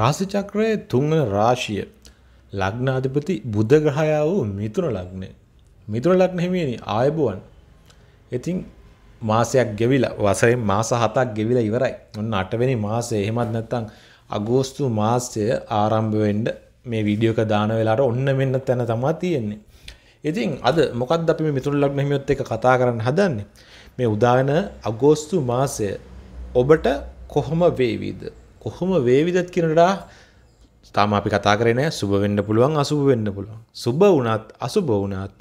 රාශි චක්‍රයේ තුන්වන රාශිය ලග්නාධිපති බුධ ග්‍රහයා වූ මිථුන ලග්නය. මිථුන ලග්න හිමියනි ආයුබෝවන්. ඉතින් මාසයක් ගෙවිලා වසරෙන් මාස 7ක් ගෙවිලා ඉවරයි. ඔන්න 8 වෙනි මාසේ එහෙමත් නැත්නම් අගෝස්තු මාසය ආරම්භ වෙන්න මේ වීඩියෝ එක දාන වෙලාවට ඔන්න මෙන්න තැන තමයි තියෙන්නේ. ඉතින් අද මොකක්ද අපි මේ මිථුන ලග්න හිමියොත් එක්ක කතා කරන්න හදන්නේ? මේ උදාන අගෝස්තු මාසය ඔබට කොහොම වේවිද? කොහොම වේවිදත් කියනටා තාම අපි කතා කරන සුබ වෙන්න පුළුවන් අසුබ වෙන්න පුළුවන්. සුබ වුණත් අසුබ වුණත්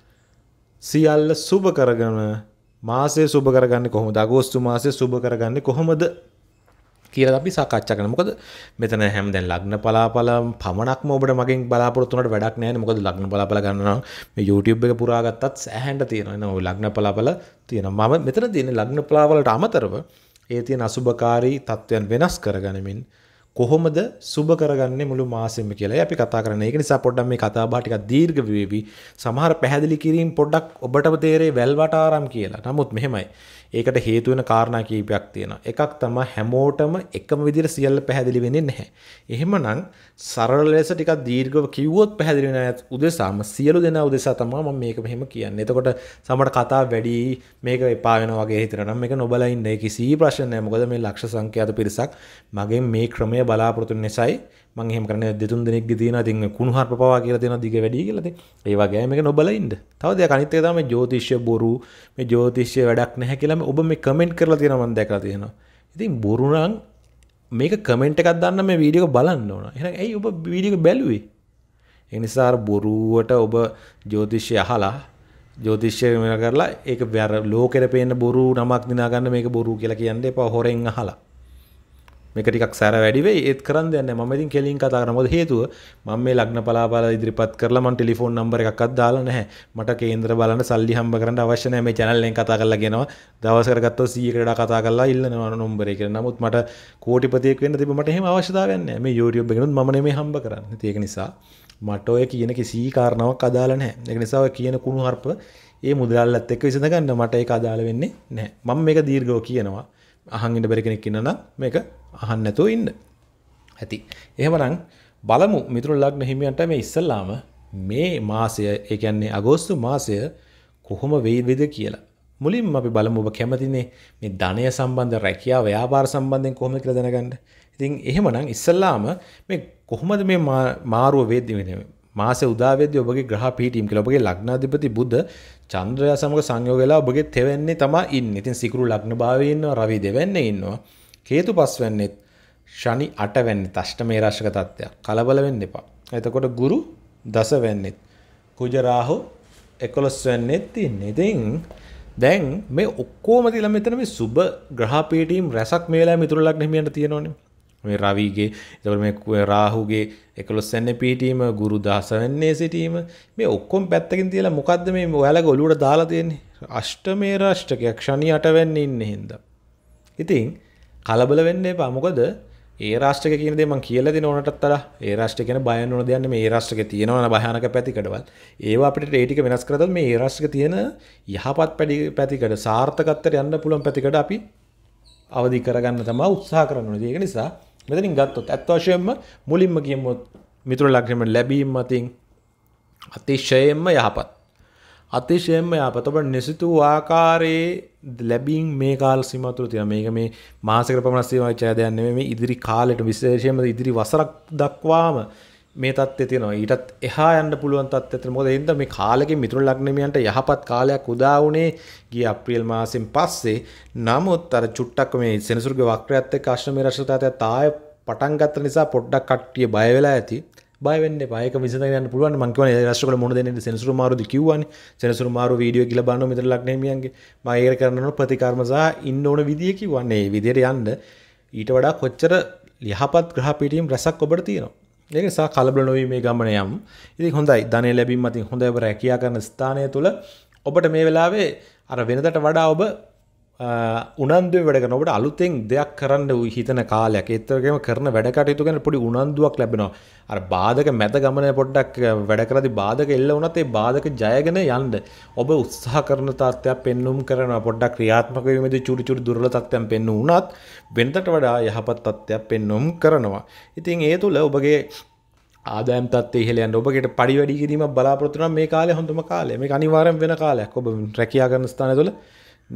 සියල්ල සුබ කරගන මාසේ සුබ කරගන්නේ කොහොමද? අගෝස්තු මාසේ සුබ කරගන්නේ කොහොමද? කියලා අපි සාකච්ඡා කරනවා. මොකද මෙතන හැම දැන් ලග්න පලාපල පමණක්ම ඔබට මගෙන් බලාපොරොත්තු වුණාට වැඩක් නැහැ. මොකද ලග්න පලාපල ගන්නවා මේ YouTube එක පුරා ගත්තත් ඇහැන්න තියෙනවා. එහෙනම් ওই ලග්න පලාපල තියෙනවා. මම මෙතන තියෙන ලග්න පලාපලට අමතරව ඒ තියෙන අසුභකාරී තත්ත්වයන් වෙනස් කරගනිමින් කොහොමද සුබ කරගන්නේ මුළු මාසෙම කියලා අපි කතා කරන්නේ. ඒක නිසා පොඩ්ඩක් මේ කතා බහ ටිකක් දීර්ඝ වේවි. සමහර පැහැදිලි කිරීම් පොඩ්ඩක් ඔබටම තේරේ වැල්වට ආරම් කියලා. නමුත් මෙහෙමයි. ඒකට හේතු වෙන කාරණා කීපයක් තියෙනවා. එකක් තමයි හැමෝටම එකම විදිහට සියල්ල පැහැදිලි වෙන්නේ නැහැ. එහෙමනම් සරල ලෙස ටිකක් දීර්ඝව කිව්වොත් පැහැදිලි වෙන අයත් උදෙසාම සියලු දෙනා උදෙසා තමයි මම මේක මෙහෙම කියන්නේ. එතකොට සමහර කතා වැඩි මේක එපා වෙනවා වගේ හිතනවා නම් මේක නොබලා ඉන්න කිසි ප්‍රශ්න නැහැ. මොකද මේ ලක්ෂ සංඛ්‍යාත පිරිසක් මගෙන් මේ ක්‍රමය බලාපොරොත්තු වෙන නිසායි මංහෙම කරන දෙතුන් දෙනෙක් තියෙන තින් කුණු හර පවා කියලා තියෙන දිග වැඩි කියලද ඒවාගේ මේක නොබලයින්ට තවද අනිත තම ජෝතිශ්‍ය බොරු මේ ජෝතිශ්‍ය වැඩක් නැහැ කියලම ඔබ මේ කමෙන්ට් කරලා තියෙන මන් දැකලා තියෙනවා ඉතින් බොරුනම් මේක කමෙන්ට් එකක් දන්න මේ වීඩියෝ බලන්න ඕන එහෙනම් ඇයි ඔබ වීඩියෝ බැලුවේ ඒ නිසා බොරුවට ඔබ ජෝතිෂ්‍ය අහලා ජෝතිෂ්‍ය කරලා ඒක වැර ලෝකෙට පේන බොරු නමක් දිනා ගන්න මේක බොරු කියලා කියන්නේ එපා හොරෙන් අහලා මේක ටිකක් සැර වැඩිවේ ඒත් කරන්න දෙන්න මම ඉතින් කෙලින් කතා කරනවා මොකද හේතුව මම මේ ලග්න පලාපාල ඉදිරිපත් කරලා මම ටෙලිෆෝන් නම්බර් එකක්වත් දාලා නැහැ මට කේන්දර බලන්න සල්ලි හම්බ කරන්න අවශ්‍ය නැහැ මේ channel එකෙන් කතා කරලා ගෙනවා දවස් කරගත්තොත් 100 කට කතා කරලා ඉල්ලනවා නම්බරේ කියලා නමුත් මට කෝටිපතියෙක් වෙන්න තිබ්බ මට එහෙම අවශ්‍යතාවයක් නැහැ මේ YouTube එකෙනුත් මම නෙමෙයි හම්බ කරන්නේ ඒක නිසා මට ඔය කියන කිසි කාරණාවක් අදාළ නැහැ ඒක නිසා ඔය කියන කුණු හarp ඒ මුදල්ලත් එක්ක විසඳගන්න මට ඒක අදාළ වෙන්නේ නැහැ මම මේක දීර්ඝව කියනවා අහන් ඉන්න බැරි කෙනෙක් ඉන්නවා නම් මේක අහන්න නැතුව ඉන්න. ඇති. එහෙමනම් බලමු මිතුරු ලග්න හිමියන්ට මේ ඉස්සල්ලාම මේ මාසය ඒ කියන්නේ අගෝස්තු මාසය කොහොම වෙයිද කියලා. මුලින්ම අපි බලමු ඔබ කැමතිනේ මේ ධනය සම්බන්ධ රැකියාව ව්‍යාපාර සම්බන්ධයෙන් කොහොමද කියලා දැනගන්න. ඉතින් එහෙමනම් ඉස්සල්ලාම මේ කොහොමද මේ මාරුව වේදි වෙන්නේ මාස උදාවේද ඔබගේ ග්‍රහ පිහිටීම් කියලා ඔබගේ ලග්නාධිපති බුද්ධ චන්ද්‍රයා සමග සංයෝගලා ඔබගේ තෙවැන්නේ තමා ඉන්න. ඉතින් සිකුරු ලග්න භාවයේ ඉන්නවා රවි දෙවැන්නේ ඉන්නවා. හේතු පස්වැන්නේත් ශනි අටවැන්නේ තෂ්ඨමේ රාශික තත්ත්වයක්. කලබල වෙන්න එපා. එතකොට ගුරු දසවැන්නේත් කුජ රාහු 11 වෙන්නේත් ඉන්නේ. ඉතින් දැන් මේ ඔක්කොම තියලා මෙතන මේ සුබ ග්‍රහ පීඨීම් රසක් මේ වෙලාවේ මිතුරු ලග්න හිමියන්ට තියෙනවනේ. මේ රවිගේ එතකොට මේ රාහුගේ 11 වෙනි පීඨීම ගුරු 10 වෙන්නේ සිටීම මේ ඔක්කොම පැත්තකින් තියලා මොකද්ද මේ ඔයාලගේ ඔළුවට දාලා තියෙන්නේ අෂ්ටමේ රාෂ්ටකයක් ශනි 8 වෙන්නේ ඉන්නේ හින්දා ඉතින් කලබල වෙන්න එපා මොකද ඒ රාෂ්ටක කියන දේ මම කියලා දෙන ඕනටත් අර ඒ රාෂ්ටක කියන බය නොවන දෙයක් නෙමෙයි ඒ රාෂ්ටකේ තියෙනවන භයානක පැතිකඩවල් ඒවා අපිට ඒ ටික වෙනස් කරද්දී මේ ඒ රාෂ්ටක තියෙන යහපත් පැතිකඩ සාර්ථකත්වයට යන්න පුළුවන් පැතිකඩ අපි අවදි කරගන්න තමයි උත්සාහ කරන්න ඕනේ ඒක නිසා මෙතනින් ගත්තොත් ඇත්වශයෙන්ම මුලින්ම කියමුත් මිතුර ලක්ෂමට ලැබීම් මතින් අතිශයෙන්ම යහපත්. අතිශයෙන්ම යහපත ඔබ නිසිතු ආකාරයේ ලැබීම් මේ කාල සීමාතුර තියෙන මේක මේ මාසකට පමණ සීමා වෙච්ච දෙයක් නෙමෙයි මේ ඉදිරි කාලෙට විශේෂයෙන්ම ඉදිරි වසරක් දක්වාම මේ තත්ත්වය තියෙනවා ඊටත් එහා යන්න පුළුවන් තත්ත්වයට මොකද එන්ද මේ කාලෙක මිතුරු ලග්නමියන්ට යහපත් කාලයක් උදා වුණේ ගිය අප්‍රේල් මාසෙන් පස්සේ නමුත් අර චුට්ටක් මේ සෙනසුරුගේ වක්‍රයත් එක්ක අශ්‍රමේ රෂ්ඨතාවයත් ආය පටන් ගත්ත නිසා පොඩ්ඩක් කට්ටිය බය වෙලා ඇති බය වෙන්න එපා ඒක විසඳගෙන යන්න පුළුවන් මං කියවනේ රෂ්ඨකල මොන දෙන්නේ සෙනසුරු මාරුද කිව්වනේ සෙනසුරු මාරු වීඩියෝ කියලා බලනවා මිතුරු ලග්නමියන්ගේ මම ඒක කරන්න ඕන ප්‍රතිකර්ම සහ ඉන්න ඕන විදිය කිව්වනේ මේ විදියට යන්න ඊට වඩා කොච්චර යහපත් ග්‍රහ පිටීම් රසක් ඔබට තියෙනවා ඒනිසා කලබල නොවී මේ ගමන යම් ඉති හොඳයි ධනය ලැබීම අතින් හොඳව රැකයා කරන ස්ථානය තුළ ඔබට මේ වෙලාවේ අර වෙනදට වඩා ඔබ උනන්දුව වැඩ කරනකොට අලුතෙන් දෙයක් කරන්න හිතන කාලයක් ඒත්තරගේම කරන වැඩකටයුතු ගැන පොඩි උනන්දුවක් ලැබෙනවා. අර බාධක මැද ගමන පොඩ්ඩක් වැඩ කරදි බාධක එල්ල වුණත් ඒ බාධක ජයගෙන යන්න ඔබ උත්සාහ කරන තත්ත්වයක් පෙන්눔 කරනවා. පොඩ්ඩක් ක්‍රියාත්මක වීමේදී චුටි චුටි දුර්වල තත්ත්වයන් පෙන්වු වුණත් වෙනතට වඩා යහපත් තත්ත්වයක් පෙන්눔 කරනවා. ඉතින් ඒ තුල ඔබගේ ආදයම් තත් හෙලයන් ඔබට පඩි වැඩි කිරීම බලාපොරතුන මේ කාලය හොඳම කාලය මේ අනිවාරම් වෙන කාලයක් ඔබ රැකයා කරන ස්ථාන තුළ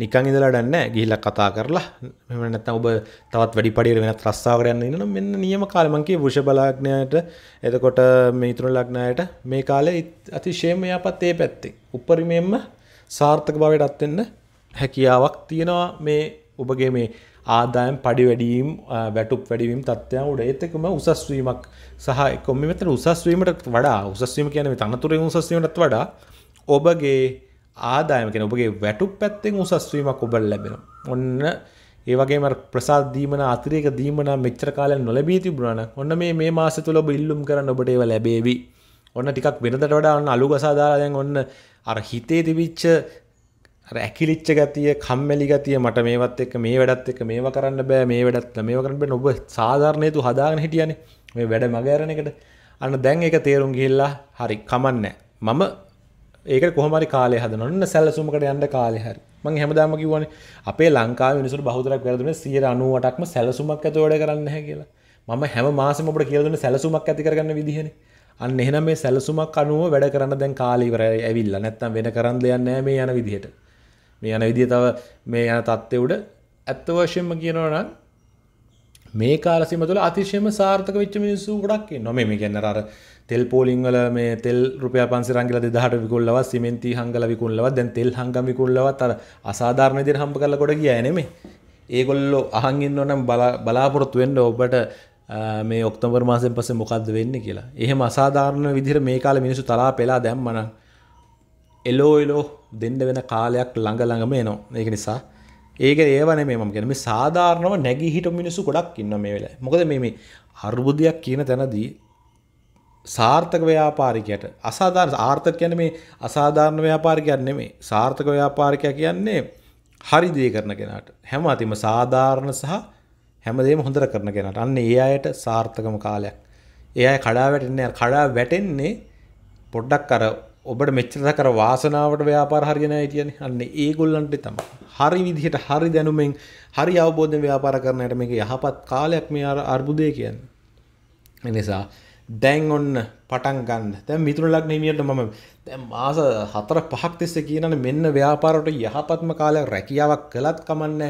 නිකන් ඉඳලා ඩන්නේ ගිහිල්ලා කතා කරලා මෙහෙම නැත්නම් ඔබ තවත් වැඩි පඩියට වෙනත් රස්සාවකට යන්න ඉන්නනම් මෙන්න නියම කාලේ මං කියේ වෘෂභ ලග්නයට එතකොට මිථුන ලග්නයට මේ කාලේ අතිශයම යාපත් ඒ පැත්තේ උපරිමයෙන්ම සාර්ථක භාවයටත් වෙන්න හැකියාවක් තියෙනවා මේ ඔබගේ මේ ආදායම් පඩි වැඩීම් වැටුප් වැඩිවීම් තත්ත්වයන් උඩ ඒත් එක්කම උසස් වීමක් සහ එක්කම මෙතන උසස් වීමට වඩා උසස් වීම කියන්නේ තනතුරේ උසස් වීමටත් වඩා ඔබගේ ආදායමකෙන ඔබගේ වැටු පැත්තෙන් උසස්වීමක් ඔබට ලැබෙන. ඔන්න ඒවගේම ප්‍රසාද දීමන අතිරේක දීමන මෙච්චර කාලෙන් නොලැබී තිබුණන ඔන්න මේ මේ මාස තුළ ඔබ ඉල්ලුම් කරන්න ඔබට ඒව ලැබේවි. ඔන්න ටිකක් වෙනදට වඩා ඔන්න අලු ගසාදාලා දැන් ඔන්න අර හිතේ තිබිච්ච ඇකිලිච්ච ගතිය කම්මැලි ගතිය මට මේවත් එක්ක මේ වැඩත් එක්ක මේව කරන්න බෑ මේ වැඩත් මේ කරන්න බෑ ඔබ සාධාරණේතු හදාගෙන හිටියනේ මේ වැඩ මග ඇරන එකට අන්න දැන් ඒක තේරුම් ගිහිල්ලා හරි කමන්නේ මම ඒක කොහමරි කාලය හදනන්න සැලසුමකට යන්න කාලය හරි මං හැමදාම කිවන අපේ ලංකා මිනිසු බහතරක් වැරදුන සියර අනුවටක්ම සැලසුමක් ඇතෝඩ කරන්න හැ කියලා මම හැම මාසමට කියලදන සැලසුමක් ඇති කරන්න විදිහෙන අන්න එහෙනම් මේ සැලසුමක් අනුව වැඩ කරන්න දැන් කාලීවර ඇවිල්ල නැත්තම් වෙන කරන්න දෙයන්න මේ යන විදිහට මේ යන විදිහ තව මේ යන තත්ත්ව උඩ ඇත්ත වශයෙන්ම කියනවනම් මේ කාලසිම තුළ අතිශයම සාර්ථක වෙච්ච මිනිස්සු ගොඩක් නොම මේ ගැන්නර තෙල් පෝලිංවල මේ තෙල් රුපියල් 500 රංගිලා 2000ට විකුණලව සිමෙන්ති හංගලා විකුණලව දැන් තෙල් හංගම් විකුණලවත් අර අසාධාරණ විදිහට හම්බ කරලා කොට ගියා නෙමෙයි. ඒගොල්ලෝ අහන් ඉන්නවා නම් බලාපොරොත්තු වෙන්න ඔබට මේ ඔක්තෝබර් මාසයෙන් පස්සේ මොකද්ද වෙන්නේ කියලා. එහෙම අසාධාරණ විදිහට මේ කාලේ මිනිස්සු තලා පෙලා දැම්මනම් එලෝ එලෝ දෙන්න වෙන කාලයක් ළඟ ළඟම එනවා. ඒක නිසා ඒක ඒවන මේ මම කියන මේ සාධාරණව නැගී හිටපු මිනිස්සු ගොඩක් ඉන්න මේ වෙලාවේ. මොකද මේ මේ අර්බුදයක් කියන තැනදී සාර්ථක ව්‍යාපාරිකයට අසාධාරණ ආර්ථක කියන්නේ මේ අසාධාරණ ව්‍යාපාරිකයක් නෙමෙයි. සාර්ථක ව්‍යාපාරිකයා කියන්නේ හරි දේ කරන කෙනාට. හැම අතිම සාධාරණ සහ හැමදේම හොඳට කරන කෙනාට. අන්න ඒ අයට සාර්ථකම කාලයක්. ඒ අය කඩා වැටෙන්නේ කඩා වැටෙන්නේ පොඩ්ඩක් අර ඔබට මෙච්චර කර වාසනාවට ව්‍යාපාර හරියනවා කියන්නේ. අන්න ඒගොල්ලන්ට තමයි. හරි විදිහට හරි දැනුමෙන් හරි අවබෝධයෙන් ව්‍යාපාර කරන අයට මේක යහපත් කාලයක් මේ අර්බුදය කියන්නේ. එනිසා දැන් ඔන්න පටන් ගන්න තැ මිතුර ලක්න හිමියට මම මාස හතර පහක් තිස්ස කියනන මෙන්න ව්‍යාපාරට යහපත්ම කාලයක් රැකියාවක් කළත් කමන්න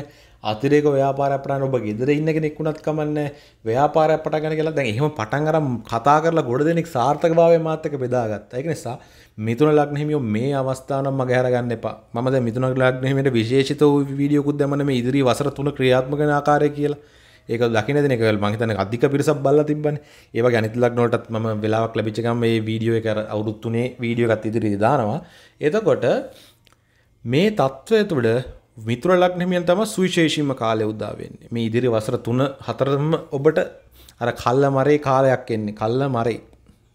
අතිරේක ව්‍යාපාරපටන ඔබ ගෙදර ඉන්න කෙනෙක්ුණත් කමන්න ව්‍යාපාරය පටගන කියලා දැන් එහෙම පටන්ගරම් කතා කරලා ගොඩ දෙනෙක් සාර්ථකභාවය මාතක බෙදාගත් ඒක නිසා මිතුන ලක්නහිමියෝ මේ අවස්ථානම් මගහරගන්න එපා මද මිතුන ලක්නහිමට විශේෂත වූ වීඩියකුත් දැමන ඉදිරි වසර තුන ක්‍රියාත්මක ආකාරය කියලා ඒක දකින දෙනක මහිතන අධික පිරිසක් බල්ල තිබන ඒ ගැනිතිලක් නොටත් ම වෙලාවක් ලබිච්චකම් මේ වීඩියෝ එක අවුරුත්තුනේ වීඩියෝ එකත් ඉදිරි දානවා එතකොට මේ තත්ත්වය තුළ මිතුර ලක්නමියන් තම සුවිශේෂීම කාලය උද්දාවෙන්නේ මේ ඉදිරි වසර තුන හතරම ඔබට අර කල්ල මරේ කාලයක් එන්නේ කල්ල මරේ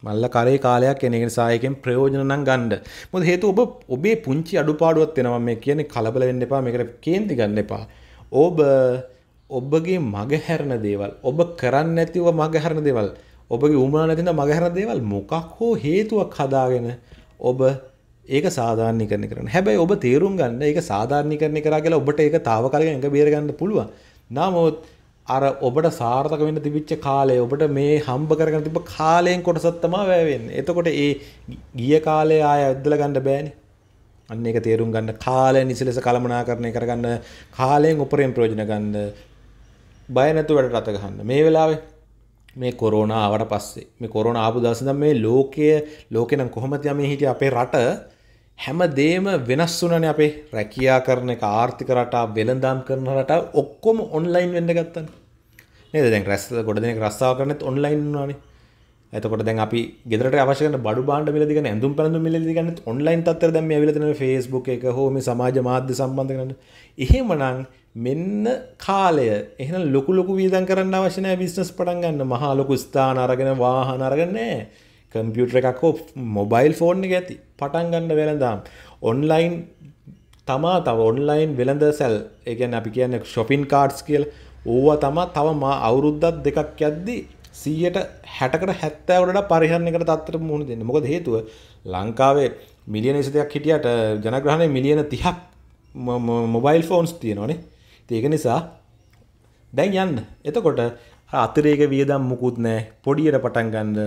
මල්ල කරේ කාලයක් එනගෙන සායකෙන් ප්‍රයෝජන නම් ගන්න. මොකද හේතුව ඔබ ඔබේ පුංචි අඩුපාඩුවක් වෙනවා මේ කියන්නේ කලබල වෙන්න එපා මේකට කේන්ති ගන්න එපා. ඔබ ඔබගේ මගහැරණ දේවල් ඔබ කරන්න ඇතිව මගහැරණ දේවල් ඔබගේ උමනා නැතින මගහැරණ දේවල් මොකක් හෝ හේතුවක් හදාගෙන ඔබ ඒක සාධාරණීකරණය කරන හැබැයි ඔබ තේරුම් ගන්න ඒක සාධාරණීකරණය කරා කියලා ඔබට ඒක తాවකාලිකව එක බේර ගන්න පුළුවන්. නමුත් අර ඔබට සාර්ථක වෙන්න තිබිච්ච කාලය ඔබට මේ හම්බ කරගෙන තිබ්බ කාලයෙන් කොටසක් තමයි වැය වෙන්නේ. එතකොට ඒ ගිය කාලේ ආය ඇද්දලා ගන්න බෑනේ. අන්න ඒක තේරුම් ගන්න කාලය නිසලස කළමනාකරණය කරගන්න කාලයෙන් උපරිම ප්‍රයෝජන ගන්න බය නැතුව වැඩට අත ගහන්න මේ වෙලාවේ මේ කොරෝණ ආවට පස්සේ මේ කොරෝණ ආපු දවස් ඉඳන් මේ ලෝකය ලෝකෙනම් කොහොමද යමේ හිටියේ අපේ රට හැම දෙම වෙනස් වුණනේ අපේ රැකියා කරන එක ආර්ථික රටා වෙළඳාම් කරන රටා ඔක්කොම ඔන්ලයින් වෙන්න ගත්තනේ නේද දැන් රැස් ගොඩ දෙනෙක් රස්සාව කරනෙත් ඔන්ලයින් වුණානේ එතකොට දැන් අපි ගෙදරට අවශ්‍ය කරන බඩු භාණ්ඩ මිලදී ගන්න ඇඳුම් පැළඳුම් මිලදී ගන්න ඔන්ලයින් තත්ත්වයට දැන් මේ අවිල තියෙන Facebook එක හෝ මේ සමාජ මාධ්‍ය සම්බන්ධ කරන්න. එහෙමනම් මෙන්න කාලය එහෙන ලොකු ලොකු වීදන් කරන්න අවශ්‍යනය බිස්නස් පටන් ගන්න මහා ලොකු ස්ථාන අරගෙන වාහන අරගන්නෑ කම්පියුටර එකක් හෝ මොබයිල් ෆෝන් එක ඇති පටන් ගන්න වෙළඳම් ඔන්ලයින් තමා තව ඔන්ලයින් වෙළඳ සැල් එකන් අපි කියන්න ශොපින් කාඩ්ස් කියල් ඕවා තමා තව මා අවුරුද්දත් දෙකක් යද්දි සීයට හැටකට හැත්තෑවට පරිහරණකට තත්තර මුණ දෙන්න මොකද හේතුව ලංකාවේ මිලියන නිසි දෙයක් හිටියට ජනග්‍රහණය මිලියන තිහක් මොබයිල් ෆෝන්ස් තියෙනවානේ ඒක නිසා දැන් යන්න එතකොට අතරේක වියදම් මුකුත් නෑ පොඩියට පටන් ගන්න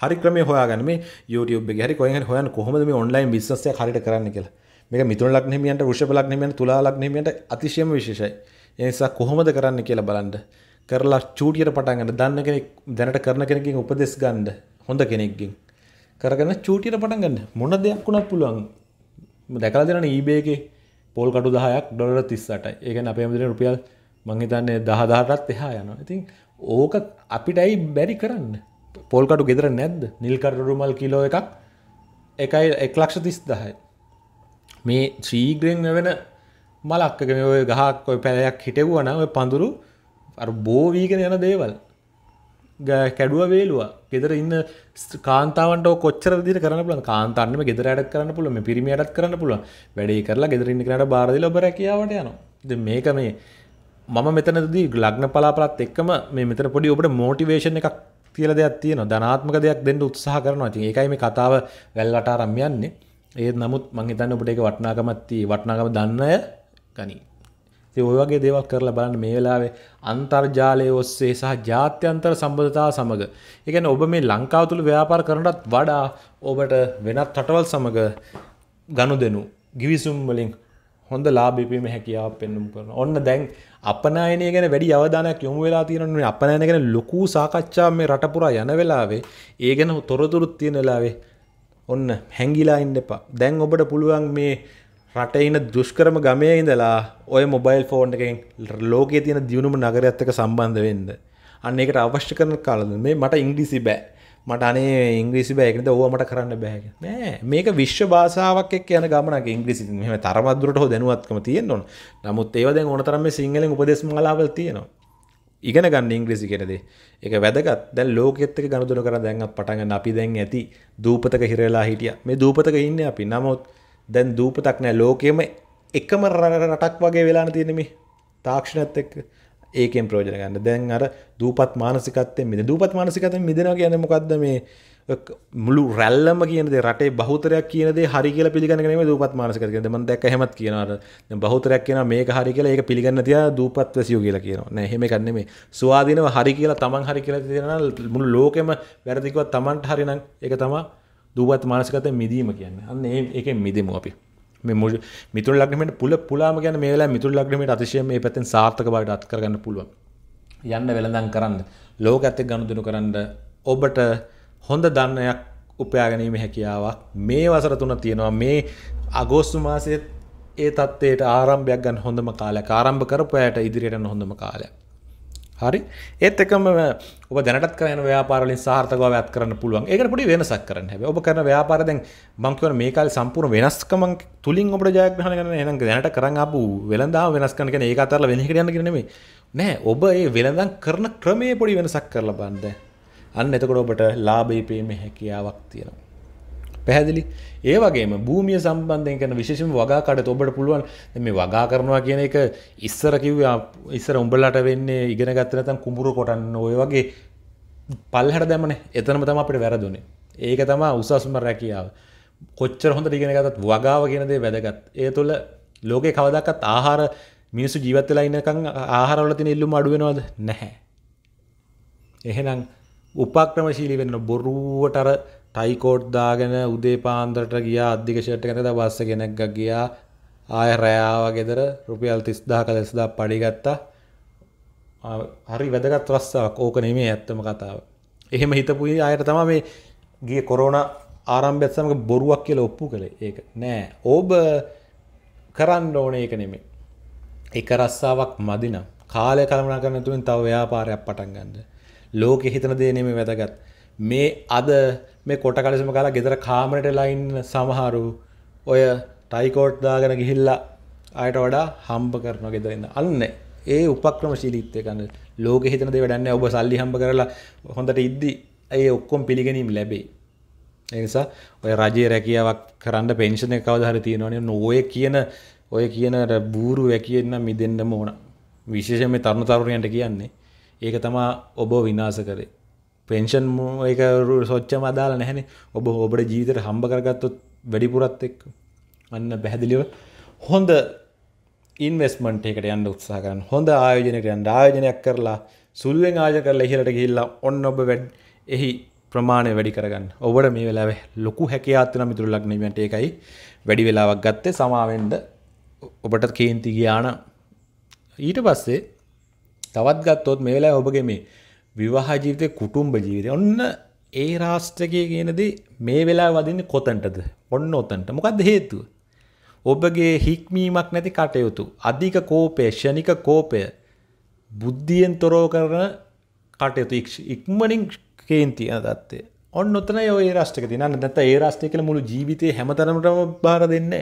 හරි ක්‍රමේ හොයාගන්න මේ YouTube එකේ හරි කොහෙන් හරි හොයන්න කොහොමද මේ ඔන්ලයින් බිස්නස් එක හරියට කරන්න කියලා. මේක මිථුන ලග්න හිමියන්ට වෘෂභ ලග්න හිමියන්ට තුලා ලග්න හිමියන්ට අතිශයම විශේෂයි. ඒ නිසා කොහොමද කරන්න කියලා බලන්න. කරලා චූටියට පටන් ගන්න. දන්න කෙනෙක් දැනට කරන කෙනකින් උපදෙස් ගන්න. හොඳ කෙනෙක්ගෙන්. කරගෙන චූටියට පටන් ගන්න. මොන දෙයක් වුණත් පුළුවන්. දැකලා දෙනවනේ eBay එකේ පොල්කටු දහයක් ඩොලර තිස්සට ඒකන අපේ මදිර රුපියල් මංහිතන්නේ දහදාටත් එහා යන ඉතින් ඕක අපිටයි බැරි කරන්න පොල්කටු ගෙදර නැද්ද නිල්කටරුමල් කිලෝ එකක් එකයි එක්ලක්ෂ තිස් දහයි මේ ශ්‍රීග්‍රෙන් වෙන මලක්කම ඔය ගහක් ඔය පැලයක් හිටෙව්වන ඔය පඳුරු බෝවීගෙන යන දේවල් කැඩුව වේලවා ගෙදර ඉන්න කාන්තාවට කොච්චර දිර කරන පුලන් කාන්තන්නම ගෙදරටත් කරන්න පුළම පිරිමියටත් කරන්න පුළුව වැඩේ කරලා ගෙදරන්න කරට බාරදිල ඔබර කියාවට යනවා මේක මේ මම මෙතනදී ගලග්න පලාපලත් එක්කම මේ මෙතර පොඩි ඔබට මෝටිවේශන එකක් කියල දෙයක් තියෙන ධනාත්මක දෙයක් දෙන්න උත්සාහ කරනවා ති ඒකයි මේ කතාව වැල්ලට අරම්යන්නේ ඒත් නමුත් මංහිතන්න ඔබට එක වටනාකමත්ති වටනාකම දන්නය ගනී ඔයගේ දේවල් කරලා බලන්න මේ වෙලාවේ අන්තර්ජාලය ඔස්සේ සහ ජාත්‍යන්තර සම්බධතා සමඟ එකන ඔබ මේ ලංකාව තුළ ව්‍යාපාර කරනටත් වඩා ඔබට වෙනත් රටවල් සමඟ ගණු දෙනු ගිවිසුම් වලින් හොඳ ලාබිපීම හැකියාව පෙන්නුම් කරන ඔන්න දැන් අපනයනය ගැන වැඩි අවධානයක් යොමු වෙලා තියෙනන්නේ අපනයන ගැන ලොකු සාකච්ඡා මේ රටපුරා යන වෙලාවේ ඒ ගැන තොරතුරුත් තියෙන වෙලාවේ ඔන්න හැංගිලා ඉන්න එපා දැන් ඔබට පුළුවන් මේ රට ඉන්න දුෂ්කරම ගමය ඉඳලා ඔය මොබයිල් ෆෝන් එකෙන් ලෝකයේ තියෙන දියුණුම නගරත්තක සම්බන්ධ වෙන්න අන්න එකට අවශ්‍ය කරන කාලද මේ මට ඉංග්‍රීසි බෑ මට අනේ ඉංග්‍රීසි බෑකද ඕව මට කරන්න බෑක නෑ මේක විශ්ව භාසාාවක් එක් යන ගමනක් ඉංග්‍රිසි මෙම තරමදුරට හෝ දැනුවත්කම තියෙන්න්නොන නමුත් ඒවද ඕනතරම සිංහලෙන් උපදෙස්ම ලාවල් තියෙනවා ඉගෙන ගන්න ඉංග්‍රීසි කෙනෙද එක වැදගත් දැ ලෝකෙත්තක ගණදුන කර දැන්ත් පටගන්න අපි දැන් ඇති දූපතක හිරලා හිටිය මේ දූපතක ඉන්න අපි නමුත් දැන් දූපතක් නෑ ලෝකයම එකම රටක් වගේ වෙලාන තියෙනෙමි තාක්ෂණත් එක් ඒකෙන් ප්‍රෝජන ගන්න දැන් අර දූපත් මානසිකත්තය මිද දූපත් මානසිකත මිදෙන කියන මොකක්ද මේ මුළු රැල්ලම කියන රටේ බහතරයක් කියනද හරි කියල පිගනම දූපත් මානසිකත ම දැක් හැමත් කියනවට බහතරයක් කියන මේ හරි කියලා ඒ පිගන්න තිය දූපත් සියෝ කියලා කියන නෑ හෙම කන්නේ මේ ස්වාධීනව හරි කියලා තමන් හරි කියලා තියෙන මුළු ලෝකෙම වැරදිකවත් තමන්ට හරිනම් එක තමා දුවත් මානසිකත මිදීම කියන්න අන්න ඒක මිදමු අපි මෙ මිතුර ලක්නමට පුල පුලාම ගැන මේලා මිතුර ලක්නමට අතිශය මේ පැත්තෙන් සාර්ථක බවට අත් කරගන්න පුළුව යන්න වෙළඳන් කරන්න ලෝක ඇත්තෙක් ගණුදනු කරන්න ඔබට හොඳ දන්නයක් උපයාගැනීම හැකියාවක් මේ වසර තුන තියෙනවා මේ අගෝස්තු මාසයත් ඒ තත්වයට ආරම්භයක් ගන්න හොඳම කාලය ආරම්භ කරපයට ඉදිරියට හොඳම කාලයක් හරි ඒත් එකම ඔබ දැනට කරන ව්‍යාපාරලින් සාර්ථකව වැත් කරන්න පුළුවන් ඒකට පොඩි වෙනසක් කරන්න හැබැයි ඔබ කරන ව්‍යාපාර දැන් මම කියන මේ කාලේ සම්පූර්ණ වෙනස්කම තුලින් ඔබට ජයග්‍රහණය කරන්න එහෙනම් දැනට කරන් ආපු වෙලඳාම වෙනස් කරන කියන්නේ ඒක අතරලා වෙන එකට යන්න කියන නෙමෙයි නෑ ඔබ ඒ වෙලඳන් කරන ක්‍රමයේ පොඩි වෙනසක් කරලා බලන්න අන්න එතකොට ඔබට ලාභයේ පේමේ හැකියාවක් තියෙනවා පැහැදිලි ඒ වගේම භූමිය සම්බන්ධයෙන් කරන විශේෂම වගාකඩ ඔබට පුළුවන් මේ වගා කරනවා කියන එක ඉස්සර කිව්ව ඉස්සර උඹලට වෙන්නේ ඉගෙන ගත්ත නැතම් කුඹුරු කොටන්න ඔය වගේ පල්හට දැමන එතනම තම අපිට වැරදුනේ ඒක තමා උසස්ම රැකියාව කොච්චර හොඳ ඉගෙන ගතත් වගාව කියනදේ වැදගත් ඒ තුළ ලෝකෙ කවදක්කත් ආහාර මිනිසු ජීවත්තලා ඉන්නකං ආහාරවල තින ඉල්ලුම අඩුවෙනවද නැහැ එහෙනම් උපක්‍රමශීලි වෙන්න බොරුවට අර ටයිකෝට් දාගෙන උදේ පාන්දරට ගියා අධික ෂර්ට් එකකට බස් කෙනෙක් ගියා ආය රෑවා ගෙදර රුපියල් 30000ක 40000ක් පඩි ගත්තා හරි වැදගත් රස්සාවක් ඕක නෙමේ ඇත්තම කතාව එහෙම හිතපුයි අයට තමයි මේ ගිය කොරෝනා ආරම්භයත් සමග බොරුවක් කියලා ඔප්පු කළේ ඒක නෑ ඕබ කරන්න ඕනේ ඒක නෙමේ එක රස්සාවක් මදිනම් කාලය කළමනා කරන තුමින් තව ව්‍යාපාරයක් පටන් ගන්න ලෝකෙ හිතන දේ නෙමේ වැදගත් මේ අද මේ කොට කලසම කාලා ගෙදර කාමරට ලයින් සමහරු ඔය ටයිකෝට් දාගෙන ගිහිල්ලා අයට වඩා හම්බ කරන ගෙදරන්න අන්න ඒ උපක්‍රම ශීලිත්තය කන්න ලෝක හිතන දේ වැඩන්න ඔබ සල්ලි හම්බ කරලා හොඳට ඉද්දි ඒ ඔක්කොම් පිළිගැනීම් ලැබේ එනිසා ඔය රජයේ රැකියාවක් කරන්න පෙන්ෂණ කවදහර තියෙනවනේ නොය කියන ඔය කියනට බූරු වැැකියෙන්න්න මිදෙන්න්න ඕන විශේෂම තරුණ තරුණයන්ට කියන්නේ ඒක තමා ඔබ විනාස කරේ පෙන්ෂන් එකරු සොච්චම අදාල නැහැන ඔබ ඔබට ජීවිතයට හම්බ කරගත්තොත් වැඩිපුරත් එක් අන්න පැහැදිලිව හොඳ ඉන්වස්මට එකට යන්න උත්සා කරන්න හොඳ ආයෝජනක යන්න ආයෝජනයක් කරලා සුළුවෙන් ආජ කරලා ඉහලට ගිහිල්ලා ඔන්න ඔබ වැඩ එහි ප්‍රමාණය වැඩි කරගන්න ඔබට මේ වෙලා ලොකු හැකයාත්තින මිතුරු ලක්නීමට එකයි වැඩි වෙලාවක් ගත්තේ සමාවෙන්ඩ ඔබට කේන්ති ගයාන ඊට පස්සේ තවත් ගත්තොත් මේ වෙලා ඔබගේ මේ විවාහ ජීවිතය කුටුම්බ ජීවිතය ඔන්න ඒ රාෂ්ට්‍රකය කියනද මේ වෙලා වදින්නේ කොතන්ටද ඔන්න ඔතන්ට මොකක්ද හේතුව. ඔබගේ හික්මීමක් නැති කටයුතු. අධික කෝපය ෂණික කෝපය බුද්ධියෙන් තොරෝ කරන කටයුතු ඉක්මනින් කේන්තිය දත්තේ ඔන්නොතන ඒ රස්ටික තින නැත ඒ රස්ටයකල මුළු ජීවිතය හැමතරමටම බාර දෙන්න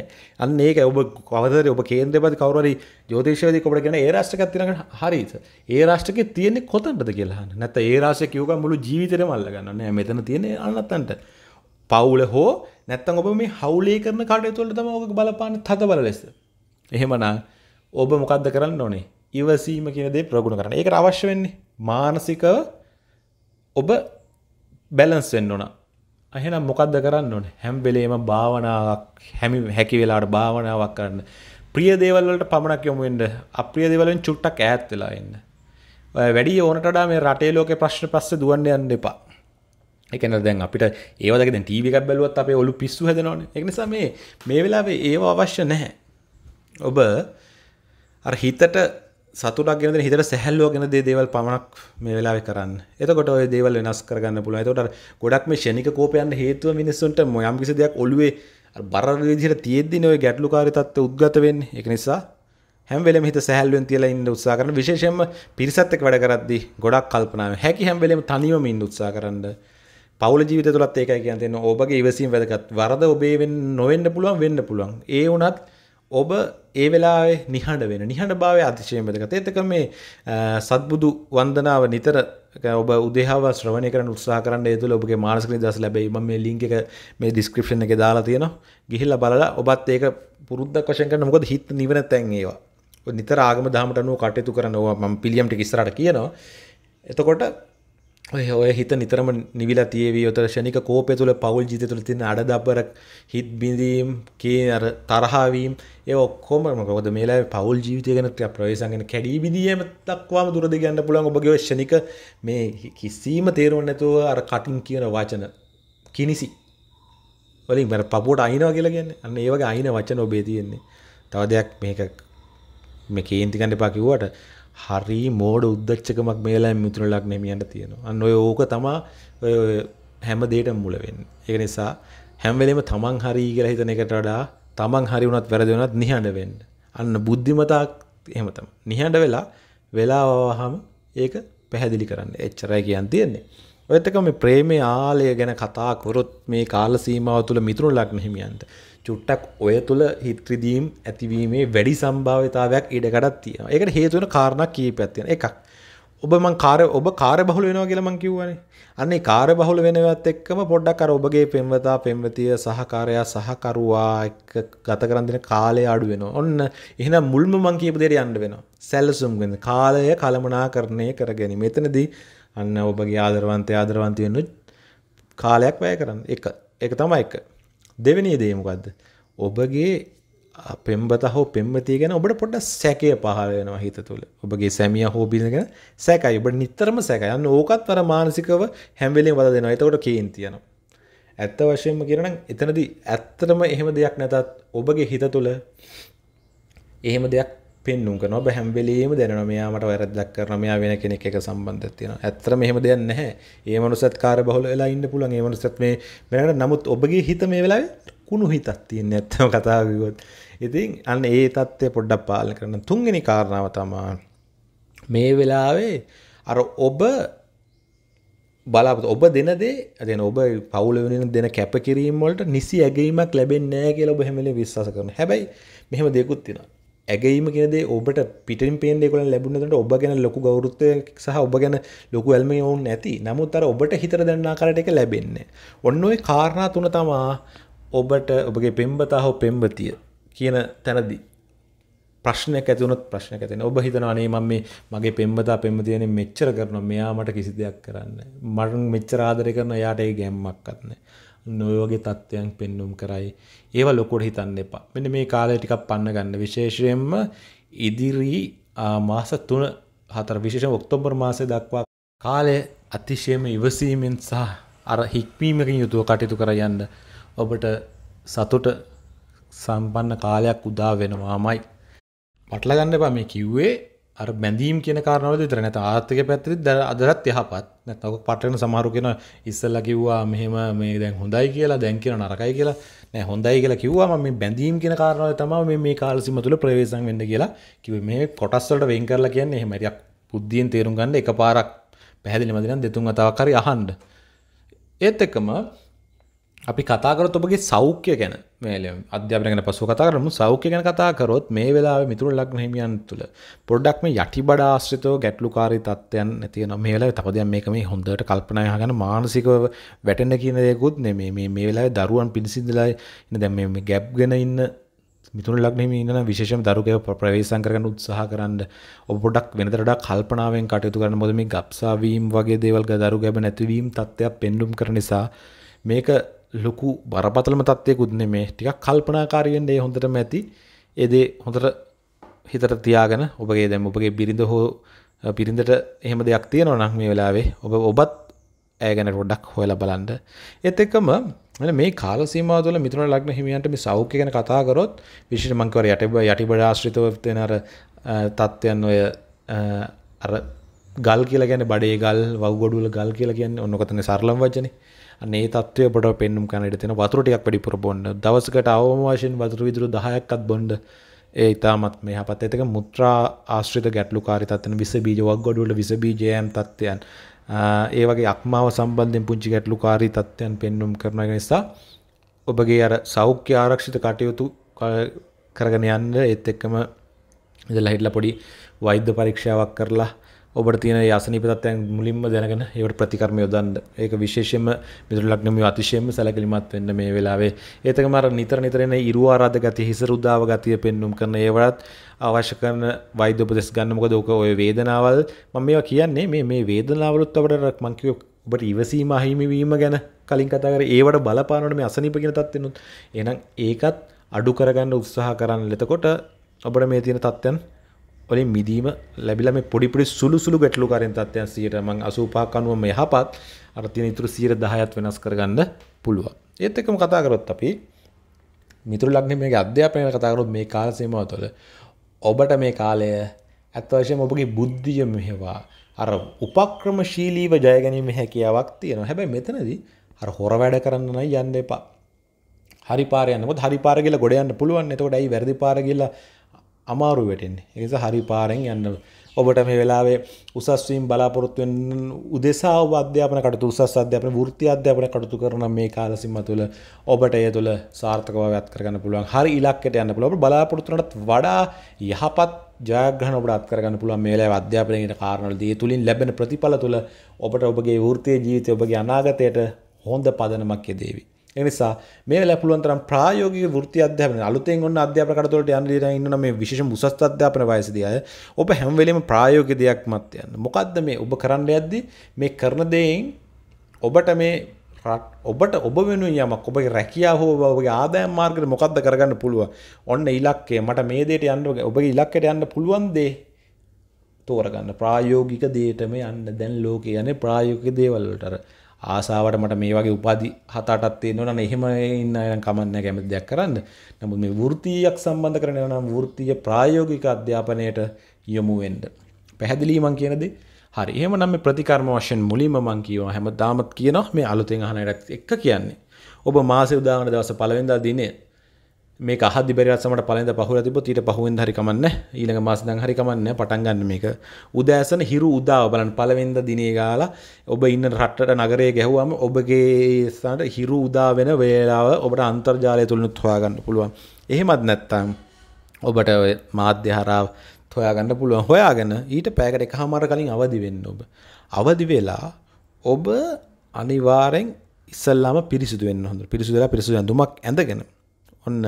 අන්න ඒක ඔබ කවදර ඔබ කේන්ද්‍රපති කවරරි ජෝදේශවද කොට ගෙන ඒ රාෂ්ටකත් තිනට හරිත ඒ රාෂ්ටක තියන්නේ කොතන්ට කියලා නැත ඒ රාශය කිවක මුළු ජීවිතර මල්ලගන්න නෑ මෙතන තියන්නේ අන්නත්තන්ට පවුල හෝ නැත්තන් ඔබ මේ හවුලේ කරන කාඩය තුොලට තම ඕක බලපාන තත බල ලෙස එහෙමනා ඔබ මොකක්ද කරන්න නොනේ ඉවසීම කියනදේ ප්‍රගුණ කරන ඒක අවශ්‍ය වෙන්නේ මානසිකව ඔබ බැලන්ස්ෙන් ඕන එහෙනම් මොකක්ද කරන්න ඕන හැම්බෙලේම භාවනාවක් හැමි හැකි වෙලාට භාවනාවක් කරන්න ප්‍රිය දේවල්වලට පමණක් යොමුෙන්ට අප්‍රිය දෙවලින් චුට්ටක් ඈත් වෙලා එන්න වැඩි ඕනටඩා මේ රටේ ලෝක ප්‍රශ්න පස්ස දුවන්න යන්න එපා එකන දැන් අපිට ඒවදක ටීවික් බැලුවත් අපේ ඔලු පිස්සු හැදනවන එකනිසා මේ මේ වෙලාවේ ඒවා අවශ්‍ය නැහැ ඔබ හිතට සතුටක් ගෙන හිතර සැහල්ලෝ ගෙන දේවල් පමණක් මේ වෙලා කරන්න එතකොට ඔය දේවල් වෙනස් කරගන්න පුළුව තොට ගොඩක් මේ ෂණික කෝපයන්න හේතුව මිනිස්සුන්ට මොයම් කිසි දෙයක් ඔලුවේ බර විදිහට තියෙද්දි ඔය ගැටලු කාරිතත්ව උද්ගත වෙන්නේ ඒක නිසා හැම් වෙලෙම හිත සැහැල්ලුවෙන් තියලා ඉන්න උත්සාහ කරන විශේෂයෙන්ම පිරිසත් එක්ක වැඩ කරද්දී ගොඩක් කල්පනාව හැකි හැම් වෙලෙම තනියම ඉන්න උත්සාහ කරන්න පවුල ජීවිත තුලත් ඒකයි කියන්නේ ඔබගේ ඉවසීම වැදගත් වරද ඔබේ වෙන්න නොවෙන්න පුළුවන් වෙන්න පුළුවන් ඒ වුණත් ඔබ ඒ වෙලාවේ නිහඬ වෙන නිහඬ භාවය අතිශයෙන් වැදගත්. ඒතක මේ සත්බුදු වන්දනාව නිතර ඔබ උදේහව ශ්‍රවණය කරන්න උත්සාහ කරන්න ඒ තුළ ඔබගේ මානසික නිදහස ලැබෙයි. මම මේ ලින්ක් එක මේ ඩිස්ක්‍රිප්ෂන් එකේ දාලා තියෙනවා. ගිහිල්ලා බලලා ඔබත් ඒක පුරුද්දක් වශයෙන් කරන්න. මොකද හිත නිවන තැන් ඒවා. නිතර ආගම දහමට අනුව කටයුතු කරනවා. මම පිළියම් ටික ඉස්සරහට කියනවා. එතකොට ඔය හිත නිතරම නිවිලා තියවී යොතර ෂණික කෝපය තුළ පවුල් ජීත තුළ තින අඩ දබර හිත් බිඳීම් කිය අර තරහාවීම් ඒ ඔක්කොම මොකද මේලා පවුල් ජීවිතය ගැන ප්‍රවේශන්ගෙන කැඩී විදිීම දක්වාම දුරද ගන්න පුළන් ඔබගේ ෂණික මේ කිසිීම තේරුවන් නැතුව අර කටින් කියන වචන කිනිසි වලින් මර පපුට අයිනවා කියලා ගැන්න අන්න ඒවගේ අයින වචන ඔබේ තියෙන්නේ තව දෙයක් මේක මේ කේන්තිකන්න පාකිවුවට හරි මෝඩ උද්දච්චකමක් මේලා මිතුරලක් නෙමියන්ට තියෙනවා අන්න ඔය ඕක තමා හැම දේටම මුල වෙන්නේ. ඒක නිසා හැම වෙලෙම තමන් හරි කියලා හිතන එකට වඩා තමන් හරි වුණත් වැරදි වුණත් නිහඬ වෙන්න. අන්න බුද්ධිමතාක් එහෙම තමයි. නිහඬ වෙලා වෙලාව වහම ඒක පැහැදිලි කරන්න. එච්චරයි කියන් තියෙන්නේ. ඔයත් එක්ක මේ ප්‍රේමයේ ආලය ගැන කතා කරොත් මේ කාල සීමාව තුළ මිතුරු ලග්න හිමියන්ට චුට්ටක් ඔය තුළ හිත්‍රදීම් ඇතිවීමේ වැඩි සම්භාවතාවයක් ඉඩකටත් තියෙන එකට හේතුවන කාරණ කීපැත්තියෙන එකක් ඔබ මං කාර ඔබ කාර බහුල වෙනවා කියලමං කිව්වනේ අන්නේ කාර බහුල වෙනවත් එක්කම පොඩ්ඩක් අර ඔබගේ පෙම්වතා පෙම්වතිය සහකාරයා සහකරුවා එක්ක ගත කරන් දෙන කාලය අඩු වෙනවා. ඔන්න එහෙනම් මුල්ම මං කියපු දෙයට යන්න වෙනවා. සැලසුම් ගැන කාලය කලමනාකරණය කරගෙන. මෙතනදී අන්න ඔබගේ ආදරවන්තයා ආදරවන්ති වෙන්න කාලයක් වැය කරන්න. එක. ඒක තමයි එක. දෙවෙනි දේ මොකද්ද? ඔබගේ පෙම්බත හෝ පෙම්මතිය ගැන ඔබට පොඩ සැකය පහල වෙනවා හිත තුළ ඔබගේ සැමිය හෝබිල ගැන සැකයි ඔබට නිතරම සැකයන්න ඕකත් වර මානසිකව හැම්වෙලේ වද දෙනවා එතකොට කේන් තියනවා ඇත්ත වශයෙන්ම කියරනම් එතනදී ඇත්තටම එහෙම දෙයක් නැතත් ඔබගේ හිත තුළ එහෙම දෙයක් පෙන්නුම් කරනවා ඔබ හැම වෙලේම දැනෙනවා මෙයා මට වැරද්දක් කරනවා මෙයා වෙන කෙනෙක් එක සම්බන්ධයක් තියෙනවා. ඇත්තට මෙහෙම දෙයක් නැහැ. ඒ මනුස්සත් කාර්ය බහුල වෙලා ඉන්න පුළුවන්. ඒ මනුස්සත් මේ මෙලකට නමුත් ඔබගේ හිත මේ වෙලාවේ කුණු හිතක් තියෙන ඇත්තම කතාව කිව්වොත්. ඉතින් අන්න ඒ தත්ත්වය පොඩ්ඩක් පාලනය කරන්න. තුන්වෙනි කාරණාව තමයි මේ වෙලාවේ අර ඔබ බලාපොරොත්තු ඔබ දෙන දේ දැන් ඔබ පවුල වෙනින් දෙන කැපකිරීම වලට නිසි ඇගීමක් ලැබෙන්නේ නැහැ කියලා ඔබ හැම වෙලේම විශ්වාස කරනවා. හැබැයි මෙහෙම දෙයක්ත් තියෙනවා. ඇගේීම කියද ඔබට පිටින් පේෙ කොල ලැබුණනට ඔබ ගැන ලොකු ගෞරුත්ත සහ ඔබ ගැන ලොකු ඇල්ම ඔවුන් නැති නමුත් අර ඔබට හිතර දෙන්නා කරට එක ලැබෙන්නේ ඔන්න ඔය කාරණා තුන තමා ඔබට ඔබගේ පෙම්බතා හෝ පෙම්බතිය කියන තැනදී ප්‍රශ්නයක් ඇතිවනොත් ප්‍රශ්න ඇතින ඔබ හිතනවානේ මම මේ මගේ පෙම්බතා පෙම්බතියන මෙච්චර කරන මෙයා මට කිසි දෙයක් කරන්න මටන් මෙච්චරාදරය කරන යාට ඒ ගැම්මක් කත්නෑ නොයෝගේ තත්ත්වයන් පෙන්නුම් කරයි. ඒව ලොකුට හිතන්න එපා. මෙන්න මේ කාලය ටිකක් පන්න ගන්න. විශේෂයෙන්ම ඉදිරි මාස 3 4 විශේෂයෙන් ඔක්තෝබර් මාසය දක්වා කාලය අතිශයම ඉවසීමෙන් සහ අර හික්මීමකින් යුතුව කටයුතු කර යන්න ඔබට සතුට සම්පන්න කාලයක් උදා වෙනවාමයි. පටලගන්න එපා මේ කිව්වේ අර බැඳීම් කියන කාරණවල විතර නැත ආර්ථික පැත්තෙත් දැන් අදටත් යහපත් නැත්නම් ඔක පටගෙන සමහරු කියන ඉස්සෙල්ලා කිව්වා මෙහෙම මේ දැන් හොඳයි කියලා දැන් කියන නරකයි කියලා නෑ හොඳයි කියලා කිව්වා මම මේ බැඳීම් කියන කාරණාව තමයි මේ මේ කාල සීම තුළ ප්‍රවේශම් වෙන්න කියලා කිව්වේ මේ කොටස් වලට වෙන් කරලා කියන්නේ එහෙම හරියක් බුද්ධියෙන් තේරුම් ගන්න එකපාරක් පැහැදිලිවම දෙනම් දෙතුන් වතාවක් හරි අහන්න ඒත් එක්කම අපි කතාකරත් ඔබගේ සෞඛ්‍ය ගැන මේල අධ්‍යාපනගෙන පසු කතාරම සෞඛ්‍ය ගැන කතාකරොත් මේ වෙලා මිතුර ලක්න හිමියන් තුළ පොඩ්ඩක් මේ යටි බඩ ආශ්‍රිතව ගැටලුකාරි තත්වයන් ඇතියන මේලා තපදයන් මේක මේ හොඳට කල්පනය ගන මානසික වැටෙන කියනයකුත් නෙ මේ වෙලා දරුවන් පිණිසිදලයි ඉන්න දැම් මේ ගැබ් ගෙන ඉන්න මිතුර ලක්නම ඉන්න විශේෂම දරුකය ප්‍රවේශන් කරන උත්සාහ කරන්න ඔබොඩක් වෙනතරට කල්පනාවෙන් කටයුතු කරන මොදම ගක්සාවීම් වගේ දේවල් දරු ගැබ නැතිවීම් තත්ත්වයක් පෙන්ඩුම් කර නිසා මේක ලොකු බරපතලම තත්වයකුත් නෙමේ ටිකක් කල්පනාකාරීෙන් ඒ හොඳටම ඇති එදේ හොඳට හිතට තියාගෙන ඔබගේ දැම් ඔබගේ බිරිඳ හෝ පිරිඳට එහෙම දෙයක් තියෙනවා නම් මේ වෙලාවේ ඔබ ඔබත් ඇගැන රොඩක් හොයල බලන්ඩ එත් එක්කම මේ කාල සීමාදල මිතුර ලක්න හිමියන්ට මේ සෞඛ්‍ය ගැන කතාකරොත් විශෂ මංකවර යටබ යටි බඩ ආශ්‍රිතවතිනර තත්ත්වයන් ඔය අර ගල් කියලා ගැන බඩේ ගල් වග්ගොඩුල ගල් කියලා කියන්න ඔන්නොකතන සරලම් වචනේ අනේ තත්වය පොට පෙන්නුම් කනට තින වතුරටයක් වැඩිපුර බොන්ඩ දවසකට අවම වශයෙන් වතුර විදුරු දහයක්කත් බොන්ඩ ඒ ඉතාමත් මේ හපත් එතක මුත්‍රා ආශ්‍රිත ගැටලු කාරිතත්න විස බීජවක් ගොඩුවල විස බීජයම් තත්වයන් ඒවගේ අක්මාව සම්බන්ධෙන් පුංචි ගැටලු කාරී තත්ත්වයන් පෙන්නුම් කරන නිසා ඔබගේ අර සෞඛ්‍ය ආරක්ෂිත කටයුතු කරගෙන යන්න ඒත් එක්කම ඉඳලා හිටලා පොඩි වෛද්‍ය පරීක්ෂාවක් කරලා ඔබට තියෙන යසනීප තත්ත්වයන් මුලින්ම දැනගෙන ඒවට ප්‍රතිකර්ම යොදන්න. ඒක විශේෂයෙන්ම මිතුරු ලග්නමිය අතිශයින්ම සැලකිලිමත් වෙන්න මේ වෙලාවේ. ඒතකම අර නිතර නිතර එන ඉරුව ආරාධ ගතිය, හිසරු දාව ගතිය පෙන්눔 කරන ඒවලත් අවශ්‍ය කරන වෛද්‍ය උපදෙස් ගන්න. මොකද ඔක ඔය වේදනාවල් මම මේවා කියන්නේ මේ මේ වේදනාවලුත් අපිට මං කිව්ව ඔබට ඉවසීම අහිමි වීම ගැන කලින් කතා කරේ ඒවට බලපානවනේ මේ අසනීප කියන තත්ත්වෙනුත්. එහෙනම් ඒකත් අඩු කරගන්න උත්සාහ කරන්න. එතකොට ඔබට මේ තියෙන තත්ත්වයන් ඔලින් මිදීම ලැබිලම පොඩිපිඩි සුළු සුළු ගැටලු කරෙන් තත්වයන් සියට මං අසූපාක් අනුවම යහපත් අරතියන ඉතුරු සියර දහයත් වෙනස් කරගන්න පුළුවන් ඒත් එකම කතාකරොත් අපි මිතුර ලක්න මේ අධ්‍යාපනය කතාකරොත් මේ කාලසීමව තුළ ඔබට මේ කාලය ඇත්වශයෙන් ඔබගේ බුද්ධිය මෙහෙවා අර උපක්‍රම ශීලීව ජයගැනීම හැකියාවක් තියෙන හැබැයි මෙතනදී අර හොර වැඩ කරන්න යන්න එපා හරිපාරයන්නකො හරිපාරගල ගොඩයන්න පුළුවන් එතකොට ඇයි වැරදි පාරගල්ලා අමාරු වැටෙන්නේ. ඒ නිසා හරි පාරෙන් යන්න ඔබට මේ වෙලාවේ උසස් වීම බලාපොරොත්තු වෙන උදෙසා ඔබ අධ්‍යාපන කටයුතු උසස් අධ්‍යාපන වෘත්ති අධ්‍යාපන කටයුතු කරන මේ කාල සීම තුළ ඔබට ඒ තුළ සාර්ථකව වත් කරගන්න පුළුවන්. හරි ඉලක්කයට යන්න පුළුවන්. ඔබ බලාපොරොත්තු වුණාට වඩා යහපත් ජයග්‍රහණ ඔබට අත්කරගන්න පුළුවන් මේ වෙලාවේ අධ්‍යාපනයේ කාරණවලදී ඒ තුලින් ලැබෙන ප්‍රතිඵල තුළ ඔබට ඔබගේ වෘත්තීය ජීවිතය ඔබගේ අනාගතයට හොඳ පදනමක් යෙදේවි. එනිසා මේ වෙලාවේ පුළුවන් තරම් ප්‍රායෝගික වෘත්ති අධ්‍යාපනය අලුතෙන් ඔන්න අධ්‍යාපන කටතොලට යන්න දීලා ඉන්න මේ විශේෂ උසස් අධ්‍යාපන වයසදී අය ඔබ හැම වෙලෙම ප්‍රායෝගික දෙයක් මත යන්න. මොකද්ද මේ ඔබ කරන්න යද්දී මේ කරන දේෙන් ඔබට මේ ඔබට ඔබ වෙනුවෙන් යමක් ඔබගේ රැකියාව හෝ ඔබගේ ආදායම් මාර්ගයට මොකද්ද කරගන්න පුළුවන්. ඔන්න ඉලක්කය මට මේ දෙයට යන්න ඔබගේ ඉලක්කයට යන්න පුළුවන් දේ තෝරගන්න ප්‍රායෝගික දේටම යන්න දැන් ලෝකේ යන්නේ ප්‍රායෝගික දේවල් වලට. ආසාාවට මට මේ වගේ උපාදි හතාටත්තේ නොන එහෙම ඉන්න කමන්න කැමති දෙයක් කරන්න නමුත් මේ වෘතියක් සම්බන්ධ කරන නම් වෘතිය ප්‍රායෝගික අධ්‍යාපනයට යොමුුවෙන්ඩ. පැහැදිලීමන් කියනද හරි එහම නම් ප්‍රතිකර්ම වශයෙන් මුලින්ම මං කියව හැම දාමත් කියනවා මේ අලුතෙන් අහනටත් එක්ක කියන්නේ. ඔබ මාසය උදාහන දවස පලවෙදා දිනේ මේ කහදි බෙරත්සමට පලඳ පහුර තිබ ඊට පහුවෙන් හරිකමන්න ඊළඟ මාස දං හරිකමන්න පටන් ගන්න මේක උදෑසන හිරු උදාව බලන් පළවෙනිද දිනේ ගාලා ඔබ ඉන්න රටට නගරයේ ගැහුවම ඔබගේ ස්ථානට හිරු උදා වෙන වේලාව ඔබට අන්තර්ජාලය තුලිනුත් හොයාගන්න පුළුවන් එහෙමත් නැත්නම් ඔබට මාධ්‍ය හරහා හොයාගන්න පුළුවන් හොයාගෙන ඊට පැයකට එකහමාර කලින් අවදි වෙන්න ඔබ අවදි වෙලා ඔබ අනිවාර්යෙන් ඉස්සල්ලාම පිරිසිදු වෙන්න හොඳ පිරිසිදුලා පිරිසිදු ඇඳුමක් ඇඳගෙන ඔන්න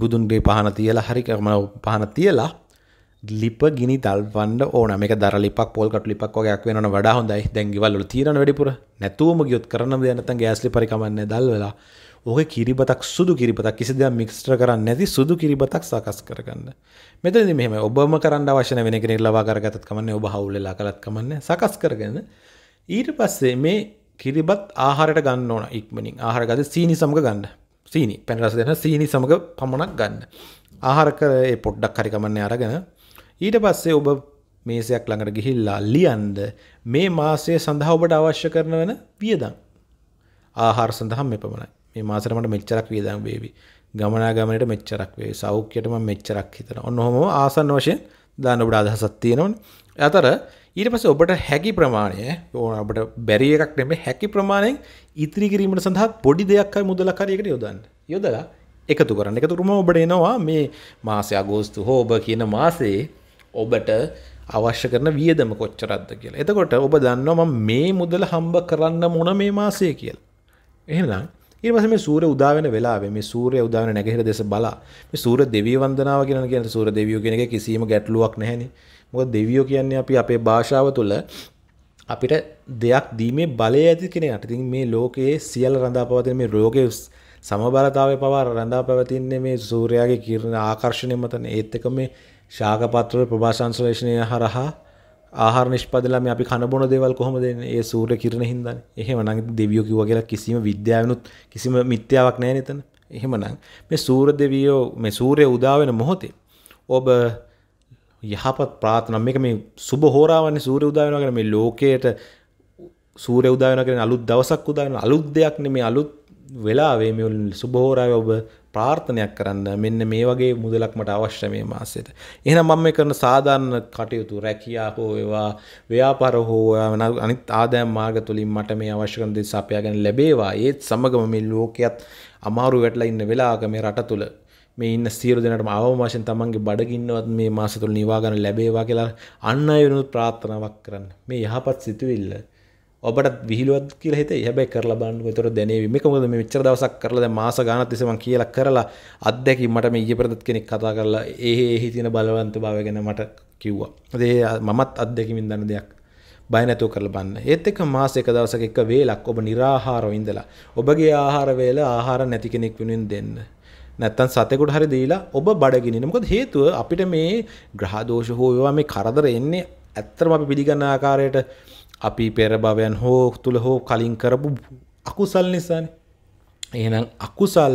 බුදුන්ගේ පහන තියලා හරිකම පහන තියලා ලිප ගිනි තල්වන්න ඕන මේක දර ලිපක් පොල්කට ලිපක් වගේයක් වෙන වඩා හොඳයි දැන්ගිවල්ල තීරණ වැඩිපුර නැතුවම ගියොත් කරන දැනත ගෑස්ලි පරිකමන්න දල්වෙලා ඕක කිරිබතක් සුදු කිරිපතක් කිසි දෙයක් මික්ස්ටර කරන්න නැති සුදු කිරිබතක් සකස් කරගන්න. මෙතනදි මෙහෙම ඔබම කරන්න අවශ්‍ය නැවෙන කෙනෙක් ලබා කරගත්තත් කමන්නේ ඔබ හවුල්ලලා කළත් කමන්නේ සකස් කරගෙන ඊට පස්සේ මේ කිරිබත් ආහාරයට ගන්න ඕන ඉක්මනින් ආහාර ගත සීනි සමග ගන්න. සීනි පැනරස දෙන සීනි සමඟ පමණක් ගන්න ආහාර කරේ පොඩ්ඩක් හරිකමන්න අරගෙන ඊට පස්සේ ඔබ මේසයක් ළඟට ගිහිල්ලා ලියන්ද මේ මාසය සඳහා ඔබට අවශ්‍ය කරන වෙන වියදම් ආහාර සඳහා මෙපමණයි මේ මාසෙට මට මෙච්චරක් වියදම් වේවි ගමනාගමනයට මෙච්චරක් වේවි සෞඛ්‍යයට මම මෙච්චරක් හිතනවා ඔන්න ඔහොම ආසන්න වශයෙන් දාන්න ඔබට අදහසක් තියෙනවනේ අතර ඊට පස ඔබට හැකි ප්‍රමාණය ඕට බැරි එකක් නෙම හැකි ප්‍රමාණයෙන් ඉතිරි කිරීමට සඳහා පොඩි දෙයක් මුදලකාරයකට යොදන්න යොදලා එකතු කරන්න එකතුරුම ඔබට එනවා මේ මාසය අගෝස්තු හෝබ කියන මාසේ ඔබට අවශ්‍ය කරන වියදම කොච්චරද්ද කියලා එතකොට ඔබ දන්නවා මේ මුදල හම්බ කරන්න මොන මේ මාසය කියල් එහෙනම් ඒවස මේ සූර උදාවෙන වෙලාවේ මේ සූරය උදාවන නැගහිර දෙස බලා මේ සූර දෙවී වන්දනාව කියන කියන සූර දෙවියෝ කියෙනෙ කිසිීම ගැටලුවක් නැහැනේ මොක දෙවියෝ කියන්නේ අපි අපේ භාෂාව තුළ අපිට දෙයක් දීමේ බලය ඇති කෙනෙට ඉතින් මේ ලෝකයේ සියල් රඳා පවතින මේ රෝගය සමබරතාවය පවා රඳා පැවතින්නේ මේ සූර්යාගේ කිරණ ආකර්ශණය මතන ඒත් එක මේ ශාකපත්‍රවල ප්‍රභාසංශ්ලේෂණය හරහා ආහාර නිෂ්පාදලා මේ අපි කන බොන දේවල් කොහොමද එන්නේ? ඒ සූර්ය කිරණ හින්දානේ. එහෙම නම් දෙවියෝ කිව්වා කියලා කිසිම විද්‍යාවනොත් කිසිම මිත්‍යාවක් නැහැ නේද එතන? එහෙමනම් මේ සූර්ය දෙවියෝ මේ සූර්ය උදා වෙන මොහොතේ ඔබ යහපත් ප්‍රාථන මේක මේ සුබ හෝරාවන්නේ සූර උදායනගෙන මේ ලෝකයට සූර උදායනගෙන අලුත් දවසක් උදායන අලුත් දෙයක් නෙමේ අලුත් වෙලාවේ මේ සුබ හෝරාවේ ඔබ ප්‍රාර්ථනයක් කරන්න මෙන්න මේ වගේ මුදලක් මට අවශ්‍ය මේ මාසෙට. එහෙනම් මම මේ කරන සාධාරණ කටයුතු රැකියා හෝ ඒවා ව්‍යාපාර හෝ අනිත් ආදායම් මාර්ග තුලින් මට මේ අවශ්‍ය කරන දේ සපයාගෙන ලැබේවා. ඒත් සමගම මේ ලෝකයක් අමාරු වැටලා ඉන්න වෙලාවක මේ රට තුල මේ ඉන්න සියලු දෙනටම අවම වශයෙන් තමන්ගේ බඩගින්නවත් මේ මාස තුළ නිවා ගන්න ලැබේවා කියලා අන්න අය වෙනුත් ප්‍රාර්ථනාවක් කරන්න. මේ යහපත් සිතුවිල්ල ඔබට විහිළුවක් කියලා හිතේ. හැබැයි කරලා බලන්නකො ඒතර දැනේවි. මේක මොකද මේ මෙච්චර දවසක් කරලා දැන් මාස ගාණක් තිස්සේ මම කියලා කරලා අත්දැකීම් මට මේ ඊයේ පෙරදත් කෙනෙක් කතා කරලා එහේ එහි තියෙන බලවන්තභාවය ගැන මට කිව්වා. ඒ මමත් අත්දැකීමින් දන්න දෙයක්. බය නැතුව කරලා බලන්න. ඒත් එක්ක මාස එක දවසක එක වේලක් ඔබ निराහාරව ඉඳලා ඔබගේ ආහාර වේල ආහාර නැති කෙනෙක් වෙනුවෙන් දෙන්න. නැත්තන් සතෙකුට හරි දීලා ඔබ බඩගිනින මොකද හේතුව අපිට මේ ග්‍රහදෝෂ හෝ ඒවා මේ කරදර එන්නේ ඇත්තටම අපි පිළිගන්න ආකාරයට අපි පෙර භවයන් හෝ තුල හෝ කලින් කරපු අකුසල් නිසානේ එහෙනම් අකුසල්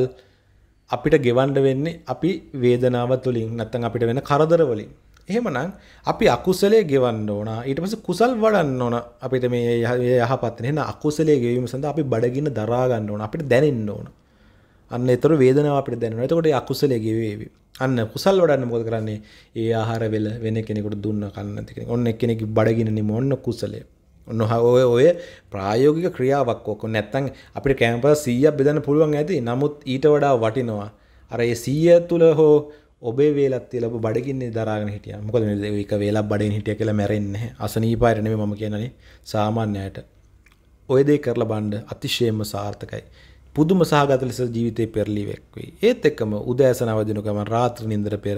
අපිට ගෙවන්න වෙන්නේ අපි වේදනාව තුලින් නැත්තම් අපිට වෙන කරදර වලින් එහෙමනම් අපි අකුසලයේ ගෙවන්න ඕන ඊට පස්සේ කුසල් වඩන්න ඕන අපිට මේ යහපත් වෙන එහෙනම් අකුසලයේ ගෙවීම සඳහා අපි බඩගින්න දරා ගන්න ඕන අපිට දැනෙන්න ඕන අන්න එතර වේදනාව අපිට දැනෙනවා. එතකොට ඒ අකුසලයේ ගෙවේවි. අන්න කුසල් වඩන්න මොකද කරන්නේ? ඒ ආහාර වෙල වෙන කෙනෙකුට දුන්න කන්න නැති කෙනෙක්. ඔන්න එක්කෙනෙක් බඩගින්න නෙමෙයි ඔන්න කුසලය. ඔන්න ඔය ඔය ප්‍රායෝගික ක්‍රියාවක් ඔක නැත්තම් අපිට කැම්පස් 100ක් බෙදන්න පුළුවන් ඇති. නමුත් ඊට වඩා වටිනවා. අර ඒ 100 තුල හෝ ඔබේ වේලත් තියලා ඔබ බඩගින්නේ දරාගෙන හිටියා. මොකද මේ එක වේලක් බඩෙන් හිටියා කියලා මැරෙන්නේ නැහැ. අසනීපායර නෙමෙයි මම කියන්නේ. සාමාන්‍යයට. ඔය දේ කරලා බලන්න අතිශයම සාර්ථකයි. පුදුම සහගත ලෙස ජීවිතය පෙරලිවෙක් වෙයි. ඒත් එක්කම උදෑසන අවදිනු ගමන් රාත්‍ර නින්දර පෙර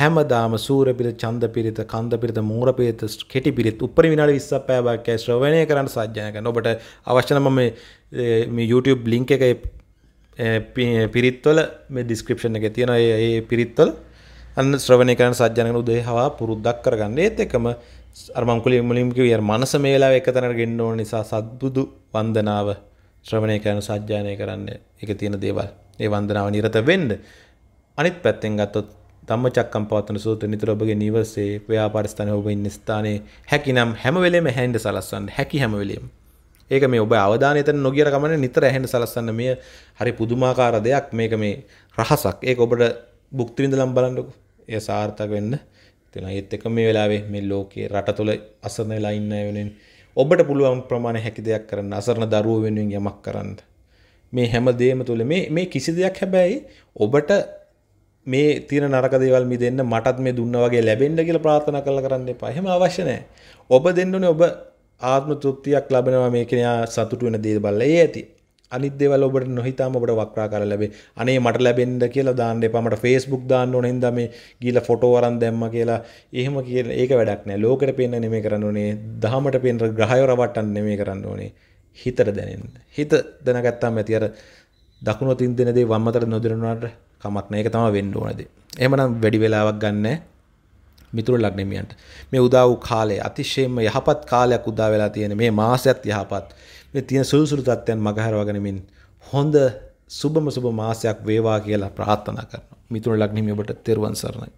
හැමදාම සූරපිරිත චන්ද පිරිත කන්ද පිරිත මූර පිරිත කෙටි පිරිත් උපරි විනාඩි 20ක් පැය භාගයක් ශ්‍රවණය කරන්න සජ්ජායනා කරන. ඔබට අවශ්‍ය නම් මම මේ YouTube link එකේ පිරිත්වල මේ description එකේ තියෙන ඒ පිරිත්වල අන්න ශ්‍රවණය කරන සජ්ජායනා කරන උදේ හවා පුරුද්දක් කරගන්න. ඒත් එක්කම අර මං මුලින්ම කිව්වේ අර මනස මේ වෙලාවේ එක තැනකට ගෙන්න ඕන නිසා සද්බුදු වන්දනාව ශ්‍රවණය කරන සජ්ජානය කරන්න එක තියෙන දේවල් ඒ වන්දනාව නිරත වෙන්ඩ අනිත් පැත්තෙන් ගත්තොත් තම චක්කම් පවත්තන සූත නිතර ඔබගේ නිවසේ ව්‍යාපාරස්ථාන ඔබ ඉන්න ස්ථානයේ හැකි නම් හැමවෙලේම හැන්ඩ සලස්වන්න හැකි හැමවෙලීම ඒක මේ ඔබ අවධානත නොගියර ගමන නිතර හැඩ සලස්සන්න මේ හරි පුදුමාකාර දෙයක් මේක මේ රහසක් ඒක ඔබට බුක්තිවිඳ ලම් බලන්නකු ඒ සාර්ථක වෙන්න තින ඒත් එක මේ වෙලාවේ මේ ලෝකයේ රට තුළ අසරණ වෙලා ඉන්න වෙනෙන් ඔබට පුළුවන් ප්‍රමාණ හැකි දෙයක් කරන්න අසරණ දරුව වෙනුවෙන් යමක් කරන්න. මේ හැම දේම තුළ මේ කිසි දෙයක් හැබැයි ඔබට මේ තින නරක දේවල් මි දෙන්න මටත් මේ දුන්න වගේ ලැබෙන්ඩ කියල ප්‍රාථන කළ කරන්න එපා හෙම අවශ්‍යනෑ ඔබ දෙන්නනේ ඔබ ආත්ම තෘප්තියක් ලබනවා මේකනයා සතුට වෙන දේ බල්ල ඒ ඇති අනිත් දේවල් ඔබට නොහිතාම ඔබට වක්‍රා කර ලැබේ අනේ මට ලැබෙන්න කියලා දාන්න එපා මට Facebook දාන්න ඕන හින්දා මේ ගිහලා ෆොටෝ අරන් දැම්මා කියලා එහෙම කියන ඒක වැඩක් නෑ ලෝකෙට පේන්න නෙමෙයි කරන්න ඕනේ දහමට පේන ග්‍රහයෝ රවට්ටන්න නෙමෙයි කරන්න ඕනේ හිතට දැනෙන්න හිත දැනගත්තාම ඇති අර දකුණු තින් දෙන දේ වම්මතට නොදෙනුනාට කමක් නෑ ඒක තමයි වෙන්න ඕන දේ එහෙමනම් වැඩි වෙලාවක් ගන්නෑ මිතුරු ලග්නෙමියන්ට මේ උදා වූ කාලය අතිශයම යහපත් කාලයක් උදා වෙලා තියෙන මේ මාසයත් යහපත් මේ තියෙන සුළුසුළු තත්ත්වයන් මගහරවාගෙනමින් හොඳ සුබම සුබ මාසයක් වේවා කියලා ප්‍රාර්ථනා කරනවා. මිතුරු ලග්නිමි ඔබට තෙරුවන් සරණයි.